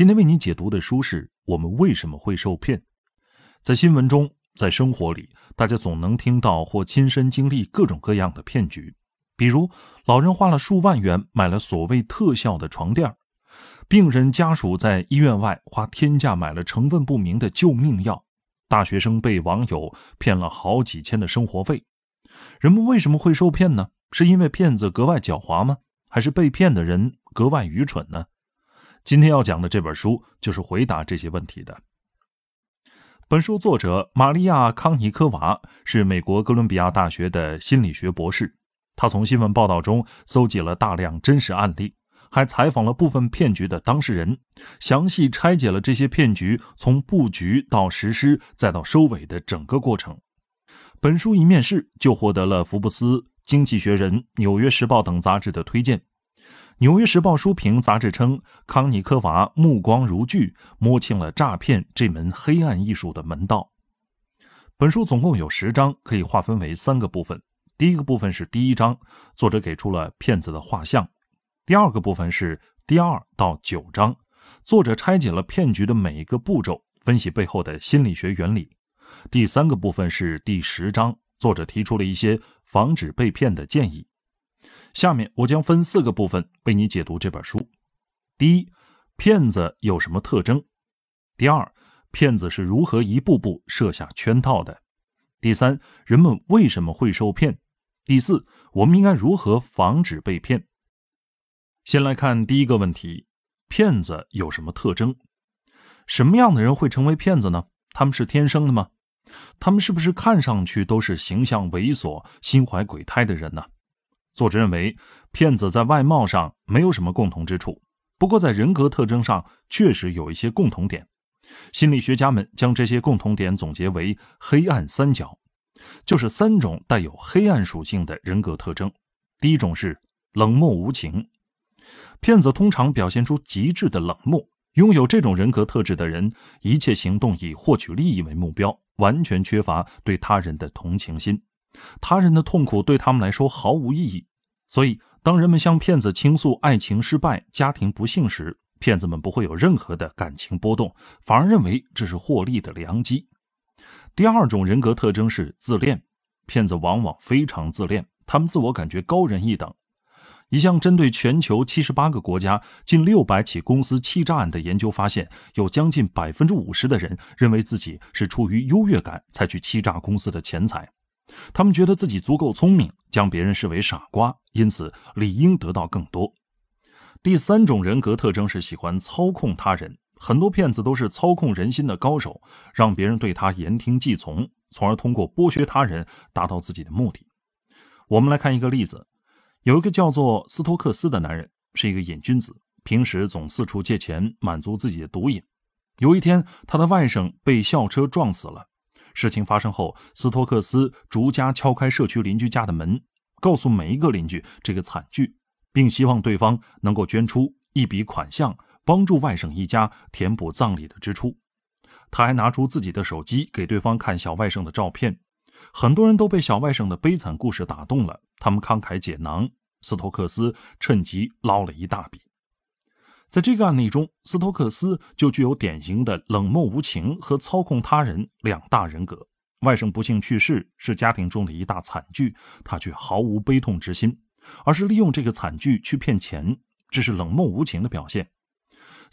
今天为你解读的书是《我们为什么会受骗》。在新闻中，在生活里，大家总能听到或亲身经历各种各样的骗局，比如老人花了数万元买了所谓特效的床垫儿，病人家属在医院外花天价买了成分不明的救命药，大学生被网友骗了好几千的生活费。人们为什么会受骗呢？是因为骗子格外狡猾吗？还是被骗的人格外愚蠢呢？今天要讲的这本书就是回答这些问题的。本书作者玛利亚·康尼科娃是美国哥伦比亚大学的心理学博士，她从新闻报道中搜集了大量真实案例，还采访了部分骗局的当事人，详细拆解了这些骗局从布局到实施再到收尾的整个过程。本书一面世就获得了《福布斯》《经济学人》《纽约时报》等杂志的推荐。《纽约时报》书评杂志称，康尼科娃目光如炬，摸清了诈骗这门黑暗艺术的门道。本书总共有十章，可以划分为三个部分。第一个部分是第一章，作者给出了骗子的画像；第二个部分是第二到九章，作者拆解了骗局的每一个步骤，分析背后的心理学原理；第三个部分是第十章，作者提出了一些防止被骗的建议。下面我将分四个部分为你解读这本书：第一，骗子有什么特征？第二，骗子是如何一步步设下圈套的？第三，人们为什么会受骗？第四，我们应该如何防止被骗？先来看第一个问题：骗子有什么特征？什么样的人会成为骗子呢？他们是天生的吗？他们是不是看上去都是形象猥琐、心怀鬼胎的人呢？作者认为，骗子在外貌上没有什么共同之处，不过在人格特征上确实有一些共同点。心理学家们将这些共同点总结为“黑暗三角”，就是三种带有黑暗属性的人格特征。第一种是冷漠无情，骗子通常表现出极致的冷漠。拥有这种人格特质的人，一切行动以获取利益为目标，完全缺乏对他人的同情心。他人的痛苦对他们来说毫无意义，所以当人们向骗子倾诉爱情失败、家庭不幸时，骗子们不会有任何的感情波动，反而认为这是获利的良机。第二种人格特征是自恋，骗子往往非常自恋，他们自我感觉高人一等。一项针对全球七十八个国家近六百起公司欺诈案的研究发现，有将近百分之五十的人认为自己是出于优越感才去欺诈公司的钱财。他们觉得自己足够聪明，将别人视为傻瓜，因此理应得到更多。第三种人格特征是喜欢操控他人，很多骗子都是操控人心的高手，让别人对他言听计从，从而通过剥削他人达到自己的目的。我们来看一个例子，有一个叫做斯托克斯的男人，是一个瘾君子，平时总四处借钱满足自己的毒瘾。有一天，他的外甥被校车撞死了。事情发生后，斯托克斯逐家敲开社区邻居家的门，告诉每一个邻居这个惨剧，并希望对方能够捐出一笔款项帮助外甥一家填补葬礼的支出。他还拿出自己的手机给对方看小外甥的照片，很多人都被小外甥的悲惨故事打动了，他们慷慨解囊，斯托克斯趁机捞了一大笔。在这个案例中，斯托克斯就具有典型的冷漠无情和操控他人两大人格。外甥不幸去世是家庭中的一大惨剧，他却毫无悲痛之心，而是利用这个惨剧去骗钱，这是冷漠无情的表现。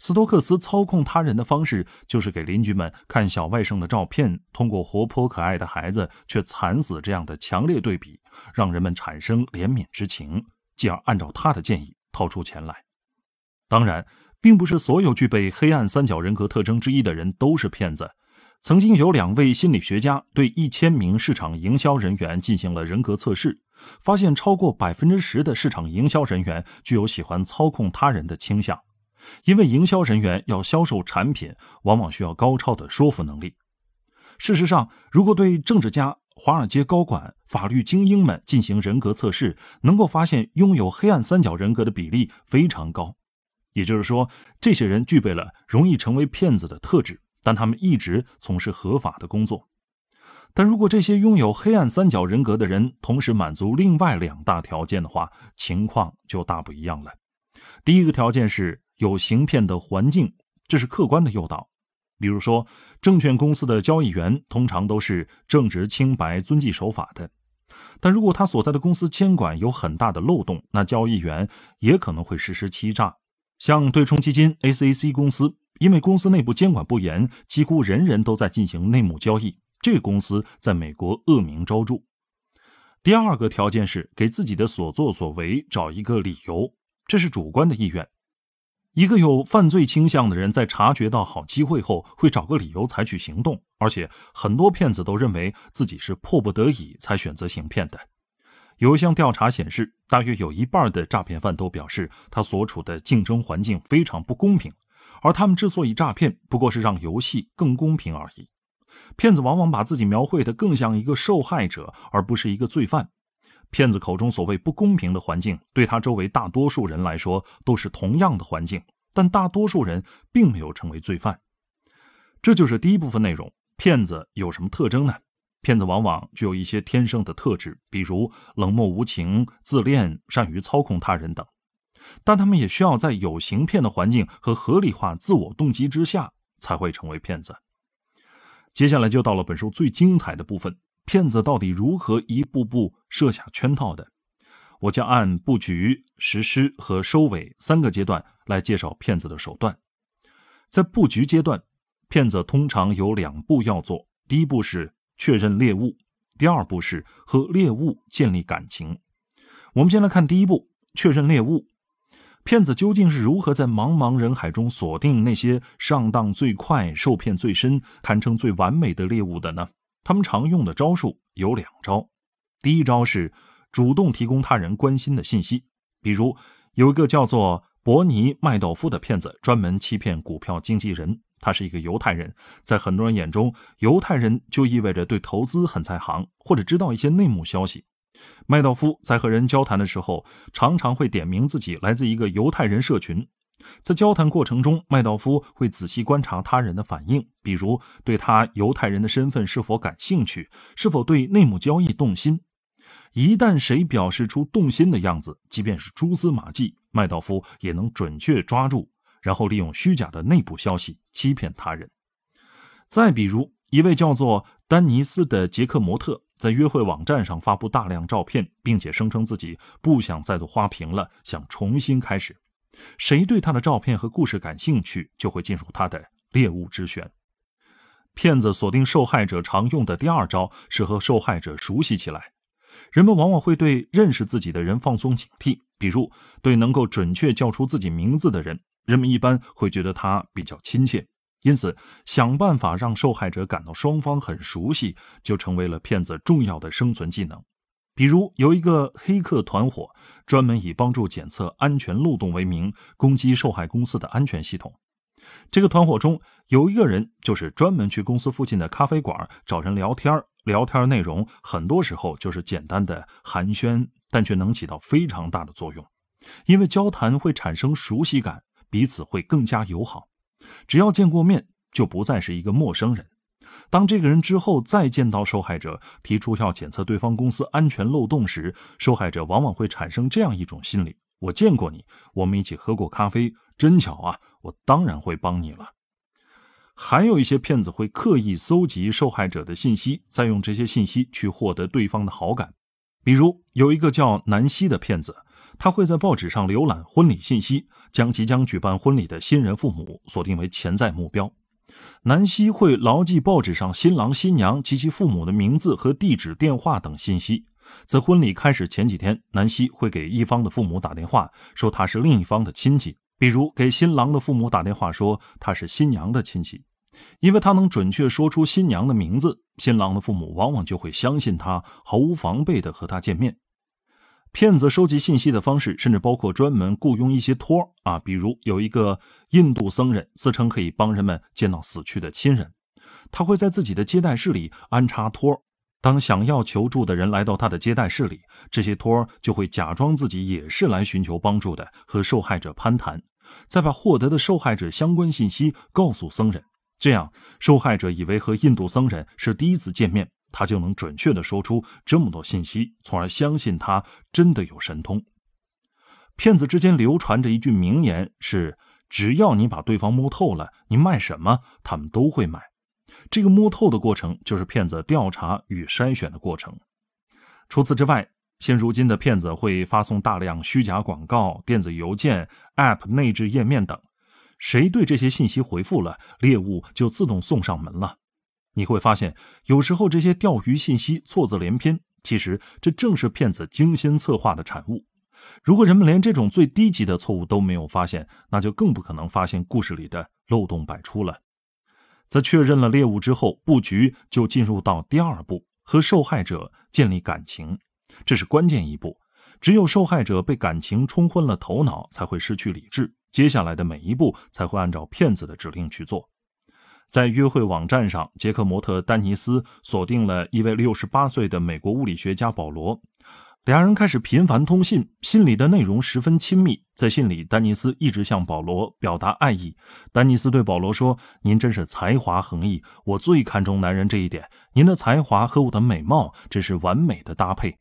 斯托克斯操控他人的方式就是给邻居们看小外甥的照片，通过活泼可爱的孩子却惨死这样的强烈对比，让人们产生怜悯之情，继而按照他的建议掏出钱来。当然，并不是所有具备黑暗三角人格特征之一的人都是骗子。曾经有两位心理学家对一千名市场营销人员进行了人格测试，发现超过百分之十的市场营销人员具有喜欢操控他人的倾向。因为营销人员要销售产品，往往需要高超的说服能力。事实上，如果对政治家、华尔街高管、法律精英们进行人格测试，能够发现拥有黑暗三角人格的比例非常高。也就是说，这些人具备了容易成为骗子的特质，但他们一直从事合法的工作。但如果这些拥有黑暗三角人格的人同时满足另外两大条件的话，情况就大不一样了。第一个条件是有行骗的环境，这是客观的诱导。比如说，证券公司的交易员通常都是正直清白、遵纪守法的，但如果他所在的公司监管有很大的漏洞，那交易员也可能会实施欺诈。像对冲基金 A C C 公司，因为公司内部监管不严，几乎人人都在进行内幕交易，这个公司在美国恶名昭著。第二个条件是给自己的所作所为找一个理由，这是主观的意愿。一个有犯罪倾向的人在察觉到好机会后，会找个理由采取行动，而且很多骗子都认为自己是迫不得已才选择行骗的。有一项调查显示，大约有一半的诈骗犯都表示，他所处的竞争环境非常不公平，而他们之所以诈骗，不过是让游戏更公平而已。骗子往往把自己描绘的更像一个受害者，而不是一个罪犯。骗子口中所谓不公平的环境，对他周围大多数人来说都是同样的环境，但大多数人并没有成为罪犯。这就是第一部分内容。骗子有什么特征呢？骗子往往具有一些天生的特质，比如冷漠无情、自恋、善于操控他人等。但他们也需要在有形骗的环境和合理化自我动机之下才会成为骗子。接下来就到了本书最精彩的部分：骗子到底如何一步步设下圈套的？我将按布局、实施和收尾三个阶段来介绍骗子的手段。在布局阶段，骗子通常有两步要做：第一步是。确认猎物，第二步是和猎物建立感情。我们先来看第一步，确认猎物。骗子究竟是如何在茫茫人海中锁定那些上当最快、受骗最深、堪称最完美的猎物的呢？他们常用的招数有两招。第一招是主动提供他人关心的信息，比如有一个叫做伯尼·麦道夫的骗子，专门欺骗股票经纪人。他是一个犹太人，在很多人眼中，犹太人就意味着对投资很在行，或者知道一些内幕消息。麦道夫在和人交谈的时候，常常会点名自己来自一个犹太人社群。在交谈过程中，麦道夫会仔细观察他人的反应，比如对他犹太人的身份是否感兴趣，是否对内幕交易动心。一旦谁表示出动心的样子，即便是蛛丝马迹，麦道夫也能准确抓住。然后利用虚假的内部消息欺骗他人。再比如，一位叫做丹尼斯的捷克模特，在约会网站上发布大量照片，并且声称自己不想再做花瓶了，想重新开始。谁对他的照片和故事感兴趣，就会进入他的猎物之选。骗子锁定受害者常用的第二招是和受害者熟悉起来。人们往往会对认识自己的人放松警惕，比如对能够准确叫出自己名字的人。人们一般会觉得他比较亲切，因此想办法让受害者感到双方很熟悉，就成为了骗子重要的生存技能。比如，有一个黑客团伙，专门以帮助检测安全漏洞为名攻击受害公司的安全系统。这个团伙中有一个人，就是专门去公司附近的咖啡馆找人聊天。聊天内容很多时候就是简单的寒暄，但却能起到非常大的作用，因为交谈会产生熟悉感。彼此会更加友好，只要见过面，就不再是一个陌生人。当这个人之后再见到受害者，提出要检测对方公司安全漏洞时，受害者往往会产生这样一种心理：我见过你，我们一起喝过咖啡，真巧啊！我当然会帮你了。还有一些骗子会刻意搜集受害者的信息，再用这些信息去获得对方的好感。比如有一个叫南希的骗子，他会在报纸上浏览婚礼信息，将即将举办婚礼的新人父母锁定为潜在目标。南希会牢记报纸上新郎、新娘及其父母的名字和地址、电话等信息。在婚礼开始前几天，南希会给一方的父母打电话，说他是另一方的亲戚，比如给新郎的父母打电话说他是新娘的亲戚。因为他能准确说出新娘的名字，新郎的父母往往就会相信他，毫无防备地和他见面。骗子收集信息的方式，甚至包括专门雇佣一些托儿啊，比如有一个印度僧人自称可以帮人们见到死去的亲人，他会在自己的接待室里安插托儿。当想要求助的人来到他的接待室里，这些托儿就会假装自己也是来寻求帮助的，和受害者攀谈，再把获得的受害者相关信息告诉僧人。这样，受害者以为和印度僧人是第一次见面，他就能准确地说出这么多信息，从而相信他真的有神通。骗子之间流传着一句名言：是只要你把对方摸透了，你卖什么他们都会买。这个摸透的过程就是骗子调查与筛选的过程。除此之外，现如今的骗子会发送大量虚假广告、电子邮件、App 内置页面等。谁对这些信息回复了，猎物就自动送上门了。你会发现，有时候这些钓鱼信息错字连篇，其实这正是骗子精心策划的产物。如果人们连这种最低级的错误都没有发现，那就更不可能发现故事里的漏洞百出了。在确认了猎物之后，布局就进入到第二步，和受害者建立感情，这是关键一步。只有受害者被感情冲昏了头脑，才会失去理智。接下来的每一步才会按照骗子的指令去做。在约会网站上，杰克模特丹尼斯锁定了一位68岁的美国物理学家保罗，两人开始频繁通信，信里的内容十分亲密。在信里，丹尼斯一直向保罗表达爱意。丹尼斯对保罗说：“您真是才华横溢，我最看重男人这一点。您的才华和我的美貌，真是完美的搭配。”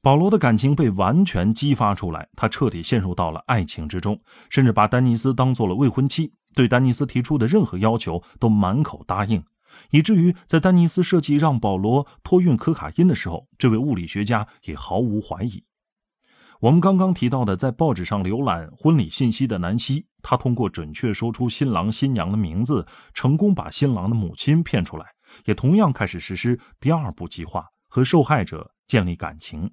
保罗的感情被完全激发出来，他彻底陷入到了爱情之中，甚至把丹尼斯当做了未婚妻，对丹尼斯提出的任何要求都满口答应，以至于在丹尼斯设计让保罗托运可卡因的时候，这位物理学家也毫无怀疑。我们刚刚提到的在报纸上浏览婚礼信息的南希，她通过准确说出新郎新娘的名字，成功把新郎的母亲骗出来，也同样开始实施第二步计划，和受害者建立感情。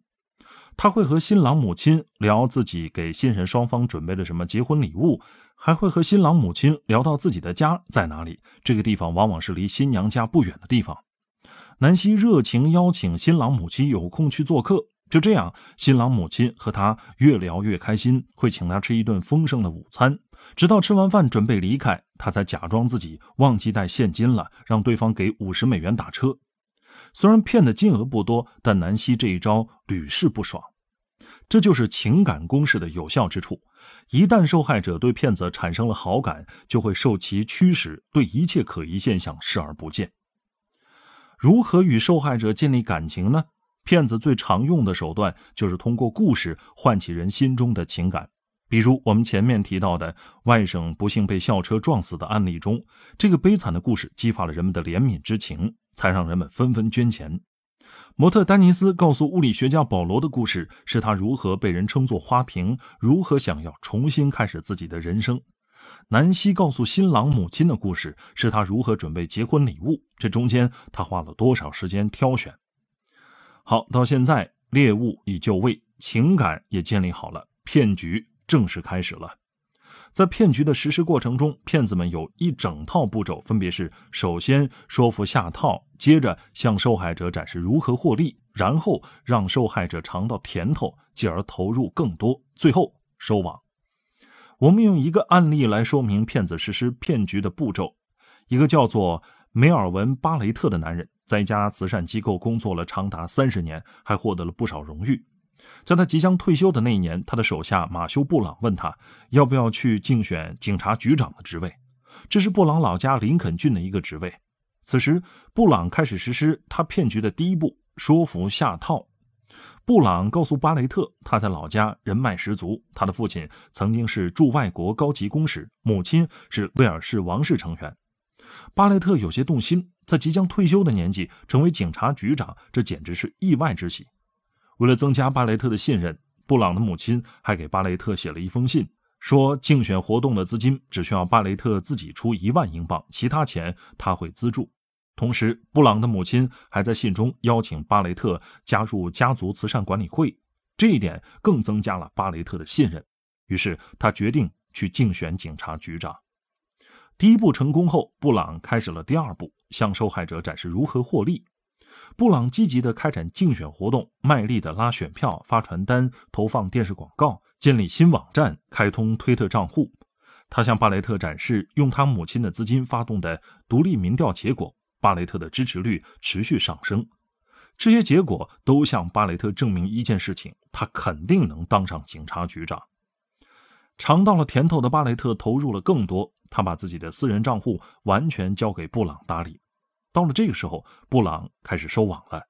他会和新郎母亲聊自己给新人双方准备了什么结婚礼物，还会和新郎母亲聊到自己的家在哪里。这个地方往往是离新娘家不远的地方。南希热情邀请新郎母亲有空去做客。就这样，新郎母亲和他越聊越开心，会请他吃一顿丰盛的午餐。直到吃完饭准备离开，他才假装自己忘记带现金了，让对方给五十美元打车。虽然骗的金额不多，但南希这一招屡试不爽。这就是情感攻势的有效之处。一旦受害者对骗子产生了好感，就会受其驱使，对一切可疑现象视而不见。如何与受害者建立感情呢？骗子最常用的手段就是通过故事唤起人心中的情感。比如我们前面提到的外甥不幸被校车撞死的案例中，这个悲惨的故事激发了人们的怜悯之情。才让人们纷纷捐钱。模特丹尼斯告诉物理学家保罗的故事，是他如何被人称作花瓶，如何想要重新开始自己的人生。南希告诉新郎母亲的故事，是他如何准备结婚礼物，这中间他花了多少时间挑选。好，到现在猎物已就位，情感也建立好了，骗局正式开始了。在骗局的实施过程中，骗子们有一整套步骤，分别是：首先说服下套，接着向受害者展示如何获利，然后让受害者尝到甜头，继而投入更多，最后收网。我们用一个案例来说明骗子实施骗局的步骤。一个叫做梅尔文·巴雷特的男人，在一家慈善机构工作了长达三十年，还获得了不少荣誉。在他即将退休的那一年，他的手下马修·布朗问他要不要去竞选警察局长的职位。这是布朗老家林肯郡的一个职位。此时，布朗开始实施他骗局的第一步——说服下套。布朗告诉巴雷特，他在老家人脉十足，他的父亲曾经是驻外国高级公使，母亲是威尔士王室成员。巴雷特有些动心，在即将退休的年纪成为警察局长，这简直是意外之喜。为了增加巴雷特的信任，布朗的母亲还给巴雷特写了一封信，说竞选活动的资金只需要巴雷特自己出一万英镑，其他钱他会资助。同时，布朗的母亲还在信中邀请巴雷特加入家族慈善管理会，这一点更增加了巴雷特的信任。于是，他决定去竞选警察局长。第一步成功后，布朗开始了第二步，向受害者展示如何获利。布朗积极地开展竞选活动，卖力地拉选票、发传单、投放电视广告、建立新网站、开通推特账户。他向巴雷特展示用他母亲的资金发动的独立民调结果，巴雷特的支持率持续上升。这些结果都向巴雷特证明一件事情：他肯定能当上警察局长。尝到了甜头的巴雷特投入了更多，他把自己的私人账户完全交给布朗打理。到了这个时候，布朗开始收网了。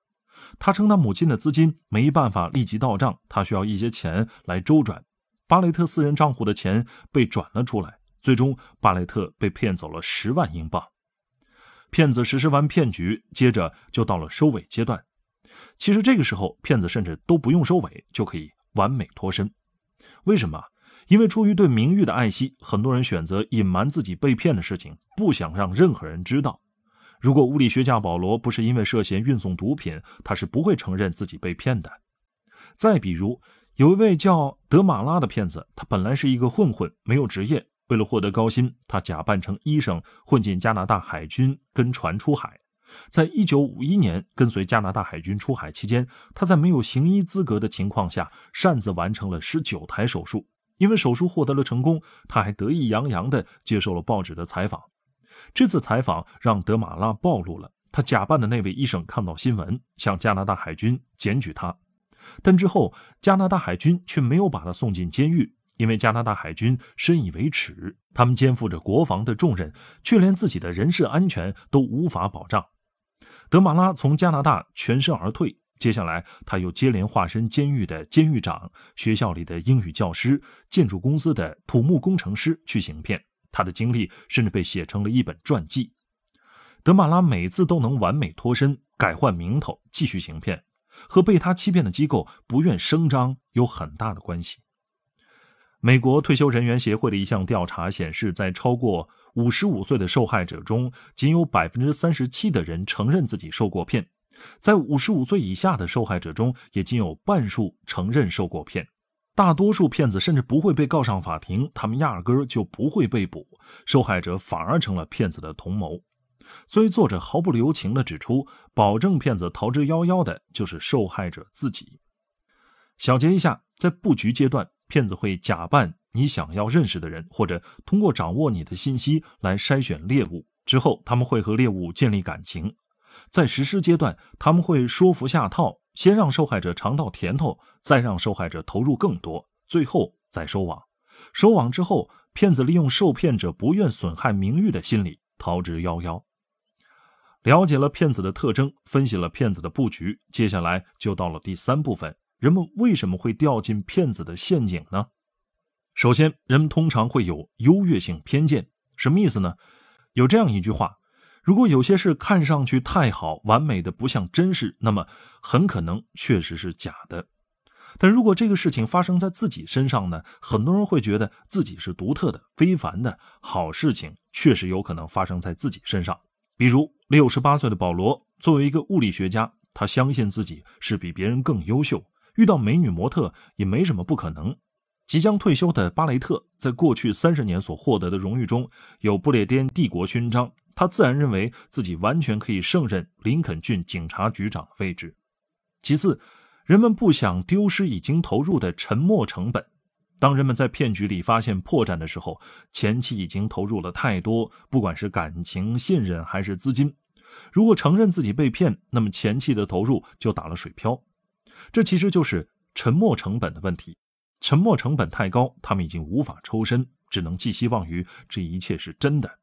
他称他母亲的资金没办法立即到账，他需要一些钱来周转。巴雷特私人账户的钱被转了出来，最终巴雷特被骗走了十万英镑。骗子实施完骗局，接着就到了收尾阶段。其实这个时候，骗子甚至都不用收尾就可以完美脱身。为什么？因为出于对名誉的爱惜，很多人选择隐瞒自己被骗的事情，不想让任何人知道。如果物理学家保罗不是因为涉嫌运送毒品，他是不会承认自己被骗的。再比如，有一位叫德马拉的骗子，他本来是一个混混，没有职业。为了获得高薪，他假扮成医生，混进加拿大海军，跟船出海。在一九五一年，跟随加拿大海军出海期间，他在没有行医资格的情况下，擅自完成了十九台手术。因为手术获得了成功，他还得意洋洋地接受了报纸的采访。这次采访让德马拉暴露了，他假扮的那位医生看到新闻，向加拿大海军检举他。但之后，加拿大海军却没有把他送进监狱，因为加拿大海军深以为耻，他们肩负着国防的重任，却连自己的人事安全都无法保障。德马拉从加拿大全身而退，接下来他又接连化身监狱的监狱长、学校里的英语教师、建筑公司的土木工程师去行骗。他的经历甚至被写成了一本传记。德马拉每次都能完美脱身，改换名头继续行骗，和被他欺骗的机构不愿声张有很大的关系。美国退休人员协会的一项调查显示，在超过五十五岁的受害者中，仅有百分之三十七的人承认自己受过骗；在五十五岁以下的受害者中，也仅有半数承认受过骗。大多数骗子甚至不会被告上法庭，他们压根儿就不会被捕，受害者反而成了骗子的同谋。所以，作者毫不留情地指出，保证骗子逃之夭夭的就是受害者自己。小结一下，在布局阶段，骗子会假扮你想要认识的人，或者通过掌握你的信息来筛选猎物；之后，他们会和猎物建立感情。在实施阶段，他们会说服下套。先让受害者尝到甜头，再让受害者投入更多，最后再收网。收网之后，骗子利用受骗者不愿损害名誉的心理逃之夭夭。了解了骗子的特征，分析了骗子的布局，接下来就到了第三部分：人们为什么会掉进骗子的陷阱呢？首先，人们通常会有优越性偏见。什么意思呢？有这样一句话。如果有些事看上去太好、完美的不像真事，那么很可能确实是假的。但如果这个事情发生在自己身上呢？很多人会觉得自己是独特的、非凡的。好事情确实有可能发生在自己身上。比如，六十八岁的保罗作为一个物理学家，他相信自己是比别人更优秀。遇到美女模特也没什么不可能。即将退休的巴雷特，在过去三十年所获得的荣誉中有不列颠帝国勋章。他自然认为自己完全可以胜任林肯郡警察局长的位置。其次，人们不想丢失已经投入的沉没成本。当人们在骗局里发现破绽的时候，前期已经投入了太多，不管是感情、信任还是资金。如果承认自己被骗，那么前期的投入就打了水漂。这其实就是沉没成本的问题。沉没成本太高，他们已经无法抽身，只能寄希望于这一切是真的。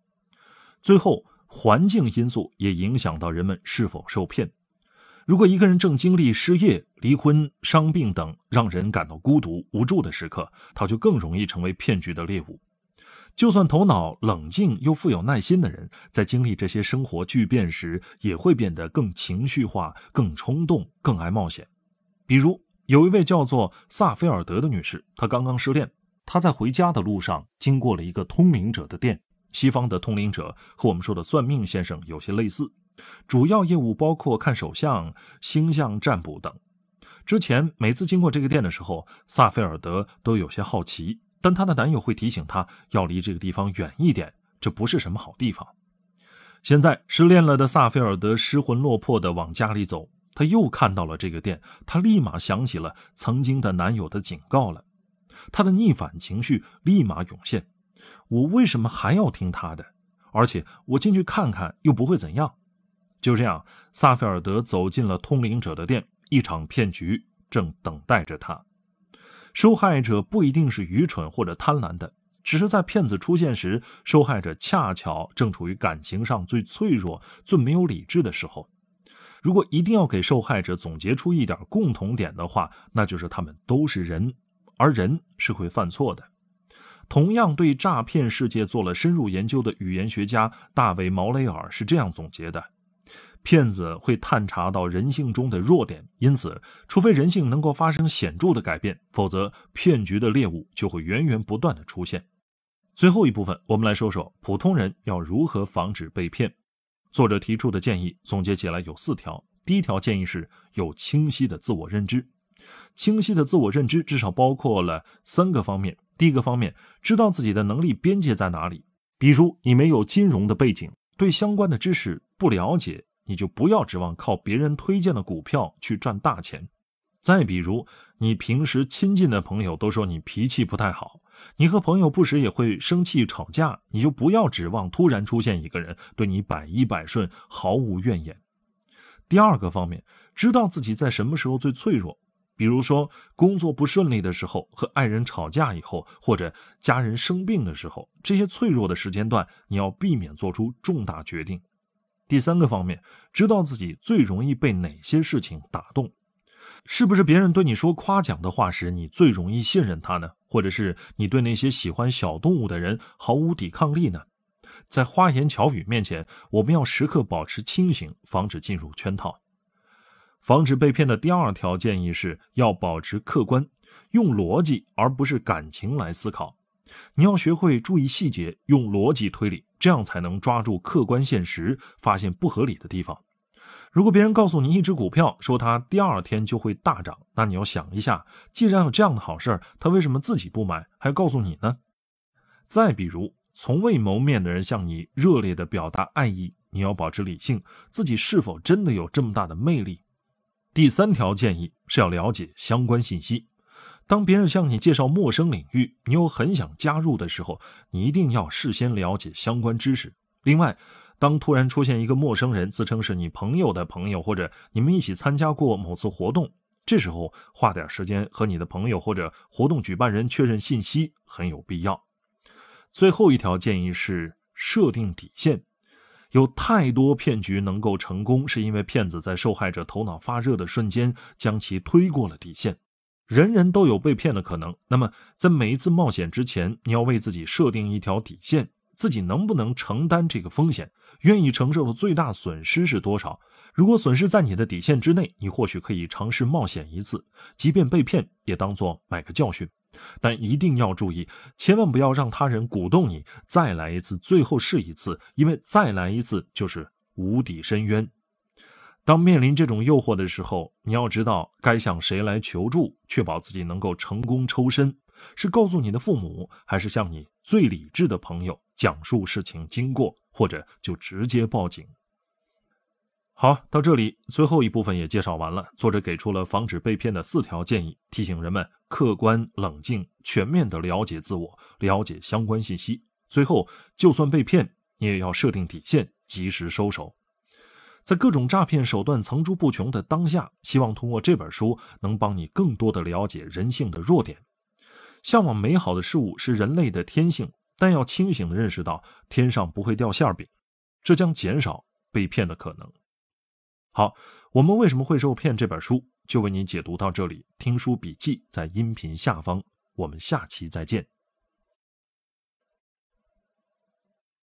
最后，环境因素也影响到人们是否受骗。如果一个人正经历失业、离婚、伤病等让人感到孤独无助的时刻，他就更容易成为骗局的猎物。就算头脑冷静又富有耐心的人，在经历这些生活巨变时，也会变得更情绪化、更冲动、更爱冒险。比如，有一位叫做萨菲尔德的女士，她刚刚失恋，她在回家的路上经过了一个通灵者的店。西方的通灵者和我们说的算命先生有些类似，主要业务包括看手相、星象占卜等。之前每次经过这个店的时候，萨菲尔德都有些好奇，但她的男友会提醒她要离这个地方远一点，这不是什么好地方。现在失恋了的萨菲尔德失魂落魄地往家里走，她又看到了这个店，她立马想起了曾经的男友的警告了，她的逆反情绪立马涌现。我为什么还要听他的？而且我进去看看又不会怎样。就这样，萨菲尔德走进了通灵者的店，一场骗局正等待着他。受害者不一定是愚蠢或者贪婪的，只是在骗子出现时，受害者恰巧正处于感情上最脆弱、最没有理智的时候。如果一定要给受害者总结出一点共同点的话，那就是他们都是人，而人是会犯错的。同样对诈骗世界做了深入研究的语言学家大卫·毛雷尔是这样总结的：骗子会探查到人性中的弱点，因此，除非人性能够发生显著的改变，否则骗局的猎物就会源源不断的出现。最后一部分，我们来说说普通人要如何防止被骗。作者提出的建议总结起来有四条。第一条建议是有清晰的自我认知，清晰的自我认知至少包括了三个方面。第一个方面，知道自己的能力边界在哪里。比如，你没有金融的背景，对相关的知识不了解，你就不要指望靠别人推荐的股票去赚大钱。再比如，你平时亲近的朋友都说你脾气不太好，你和朋友不时也会生气吵架，你就不要指望突然出现一个人对你百依百顺，毫无怨言。第二个方面，知道自己在什么时候最脆弱。比如说，工作不顺利的时候，和爱人吵架以后，或者家人生病的时候，这些脆弱的时间段，你要避免做出重大决定。第三个方面，知道自己最容易被哪些事情打动。是不是别人对你说夸奖的话时，你最容易信任他呢？或者是你对那些喜欢小动物的人毫无抵抗力呢？在花言巧语面前，我们要时刻保持清醒，防止进入圈套。防止被骗的第二条建议是要保持客观，用逻辑而不是感情来思考。你要学会注意细节，用逻辑推理，这样才能抓住客观现实，发现不合理的地方。如果别人告诉你一只股票说它第二天就会大涨，那你要想一下，既然有这样的好事，他为什么自己不买，还告诉你呢？再比如，从未谋面的人向你热烈的表达爱意，你要保持理性，自己是否真的有这么大的魅力？第三条建议是要了解相关信息。当别人向你介绍陌生领域，你又很想加入的时候，你一定要事先了解相关知识。另外，当突然出现一个陌生人自称是你朋友的朋友，或者你们一起参加过某次活动，这时候花点时间和你的朋友或者活动举办人确认信息很有必要。最后一条建议是设定底线。有太多骗局能够成功，是因为骗子在受害者头脑发热的瞬间，将其推过了底线。人人都有被骗的可能，那么在每一次冒险之前，你要为自己设定一条底线，自己能不能承担这个风险，愿意承受的最大损失是多少？如果损失在你的底线之内，你或许可以尝试冒险一次，即便被骗，也当做买个教训。但一定要注意，千万不要让他人鼓动你再来一次，最后试一次，因为再来一次就是无底深渊。当面临这种诱惑的时候，你要知道该向谁来求助，确保自己能够成功抽身。是告诉你的父母，还是向你最理智的朋友讲述事情经过，或者就直接报警？好，到这里最后一部分也介绍完了。作者给出了防止被骗的四条建议，提醒人们客观冷静、全面的了解自我、了解相关信息。最后，就算被骗，你也要设定底线，及时收手。在各种诈骗手段层出不穷的当下，希望通过这本书能帮你更多的了解人性的弱点。向往美好的事物是人类的天性，但要清醒的认识到天上不会掉馅饼，这将减少被骗的可能。好，我们为什么会受骗？这本书就为你解读到这里。听书笔记在音频下方，我们下期再见。